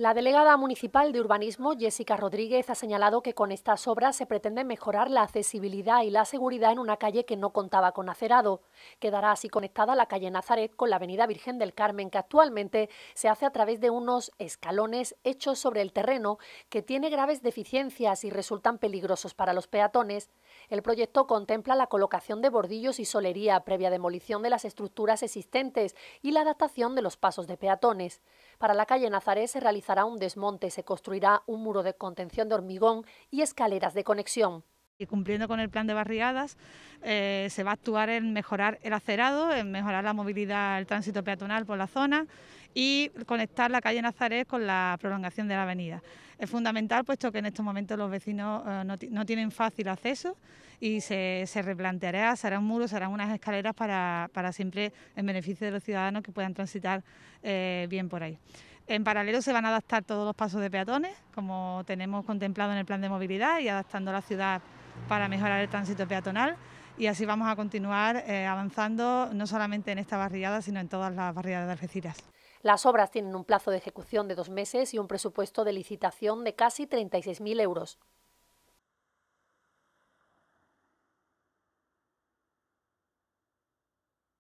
La delegada municipal de Urbanismo, Jessica Rodríguez, ha señalado que con estas obras se pretende mejorar la accesibilidad y la seguridad en una calle que no contaba con acerado. Quedará así conectada la calle Nazaret con la avenida Virgen del Carmen, que actualmente se hace a través de unos escalones hechos sobre el terreno que tiene graves deficiencias y resultan peligrosos para los peatones. El proyecto contempla la colocación de bordillos y solería previa demolición de las estructuras existentes y la adaptación de los pasos de peatones. Para la calle Nazaret se realiza realizará un desmonte, se construirá un muro de contención de hormigón y escaleras de conexión. Y cumpliendo con el plan de barriadas, eh, se va a actuar en mejorar el acerado, en mejorar la movilidad, el tránsito peatonal por la zona y conectar la calle Nazaret con la prolongación de la avenida. Es fundamental puesto que en estos momentos los vecinos eh, no, tienen fácil acceso y se, replanteará, se harán muros, se harán unas escaleras para, siempre en beneficio de los ciudadanos que puedan transitar eh, bien por ahí. En paralelo se van a adaptar todos los pasos de peatones, como tenemos contemplado en el plan de movilidad y adaptando la ciudad para mejorar el tránsito peatonal. Y así vamos a continuar eh, avanzando no solamente en esta barriada, sino en todas las barriadas de Algeciras. Las obras tienen un plazo de ejecución de dos meses y un presupuesto de licitación de casi 36.000 euros.